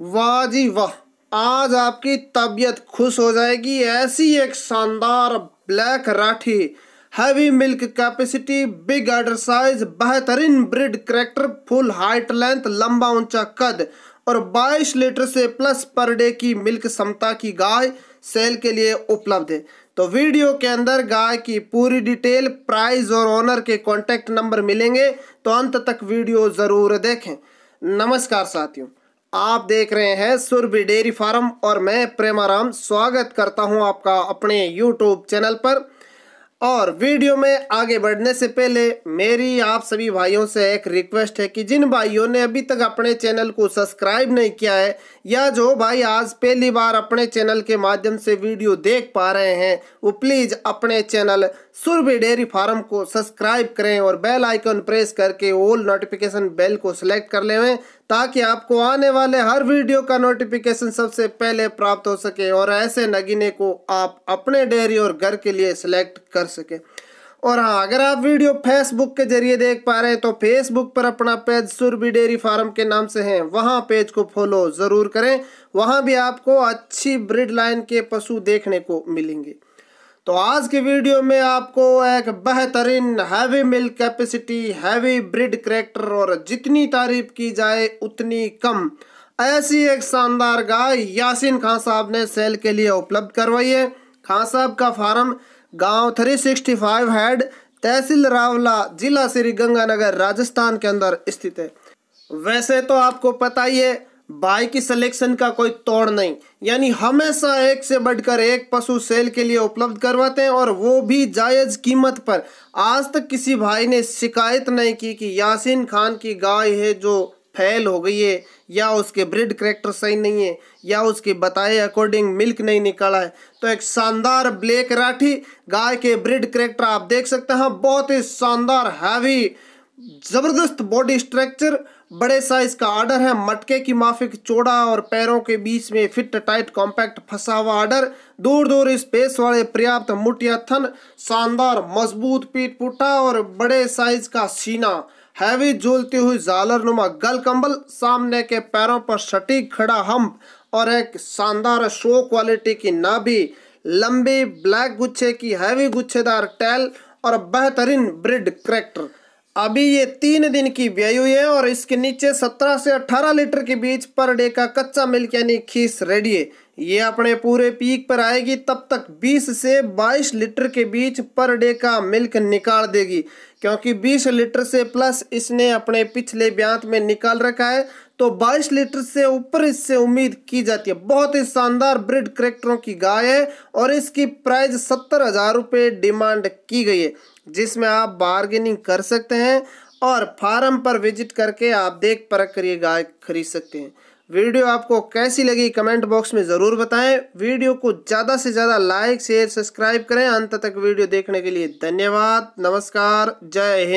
वाह जी वाह आज आपकी तबीयत खुश हो जाएगी ऐसी एक शानदार black Rathi heavy milk capacity big udder size बेहतरीन breed character full height length लंबा ऊंचा कद और 22 लीटर से प्लस पर डे की मिल्क क्षमता की गाय सेल के लिए उपलब्ध है तो वीडियो के अंदर गाय की पूरी डिटेल प्राइस और ऑनर के कॉन्टैक्ट नंबर मिलेंगे तो अंत तक वीडियो ज़रूर देखें नमस्कार साथियों आप देख रहे हैं सुरभि डेयरी फार्म और मैं प्रेमाराम स्वागत करता हूं आपका अपने यूट्यूब चैनल पर और वीडियो में आगे बढ़ने से पहले मेरी आप सभी भाइयों से एक रिक्वेस्ट है कि जिन भाइयों ने अभी तक अपने चैनल को सब्सक्राइब नहीं किया है या जो भाई आज पहली बार अपने चैनल के माध्यम से वीडियो देख पा रहे हैं वो प्लीज़ अपने चैनल सुरभि डेयरी फार्म को सब्सक्राइब करें और बेल आइकन प्रेस करके ओल नोटिफिकेशन बेल को सिलेक्ट कर लेवें ताकि आपको आने वाले हर वीडियो का नोटिफिकेशन सबसे पहले प्राप्त हो सके और ऐसे नगीने को आप अपने डेयरी और घर के लिए सिलेक्ट कर सके और हाँ अगर आप वीडियो फेसबुक के जरिए देख पा रहे हैं तो फेसबुक पर अपना पेज सुरबी डेयरी फार्म के नाम से है वहाँ पेज को फॉलो ज़रूर करें वहाँ भी आपको अच्छी ब्रिड लाइन के पशु देखने को मिलेंगे तो आज के वीडियो में आपको एक बेहतरीन heavy milk capacity heavy breed character और जितनी तारीफ की जाए उतनी कम ऐसी एक शानदार गाय यासिन खान साहब ने सेल के लिए उपलब्ध करवाई है खान साहब का फार्म गांव थ्री सिक्सटी फाइव हैड तहसील रावला जिला श्री गंगानगर राजस्थान के अंदर स्थित है वैसे तो आपको पता ही है बाई की सिलेक्शन का कोई तोड़ नहीं यानी हमेशा एक से बढ़कर एक पशु सेल के लिए उपलब्ध करवाते हैं और वो भी जायज कीमत पर आज तक किसी भाई ने शिकायत नहीं की कि यासीन खान की गाय है जो फैल हो गई है या उसके ब्रिड करेक्टर सही नहीं है या उसके बताए अकॉर्डिंग मिल्क नहीं निकाला है तो एक शानदार ब्लैक राठी गाय के ब्रिड करेक्टर आप देख सकते हैं बहुत ही शानदार हैवी ज़बरदस्त बॉडी स्ट्रक्चर बड़े साइज का आर्डर है मटके की माफिक चौड़ा और पैरों के बीच में फिट टाइट कॉम्पैक्ट फंसा हुआ आर्डर दूर दूर स्पेस वाले पर्याप्त मुठिया थन शानदार मजबूत पीठ पुटा और बड़े साइज का सीना हैवी झूलती हुई जालर नुमा गल कम्बल सामने के पैरों पर सटीक खड़ा हम्प और एक शानदार शो क्वालिटी की नाभी लंबी ब्लैक गुच्छे की हैवी गुच्छेदार टैल और बेहतरीन ब्रिड करेक्टर अभी ये तीन दिन की व्ययु है और इसके नीचे 17 से 18 लीटर के बीच पर डे का कच्चा मिल्क यानी खीस रेडी है ये अपने पूरे पीक पर आएगी तब तक 20 से 22 लीटर के बीच पर डे का मिल्क निकाल देगी क्योंकि 20 लीटर से प्लस इसने अपने पिछले ब्यांत में निकाल रखा है तो 22 लीटर से ऊपर इससे उम्मीद की जाती है बहुत ही शानदार ब्रिड करेक्टरों की गाय है और इसकी प्राइस सत्तर हज़ार रुपये डिमांड की गई है जिसमें आप बार्गेनिंग कर सकते हैं और फार्म पर विजिट करके आप देख परख करिए गाय खरीद सकते हैं वीडियो आपको कैसी लगी कमेंट बॉक्स में ज़रूर बताएं वीडियो को ज़्यादा से ज़्यादा लाइक शेयर सब्सक्राइब करें अंत तक वीडियो देखने के लिए धन्यवाद नमस्कार जय हिंद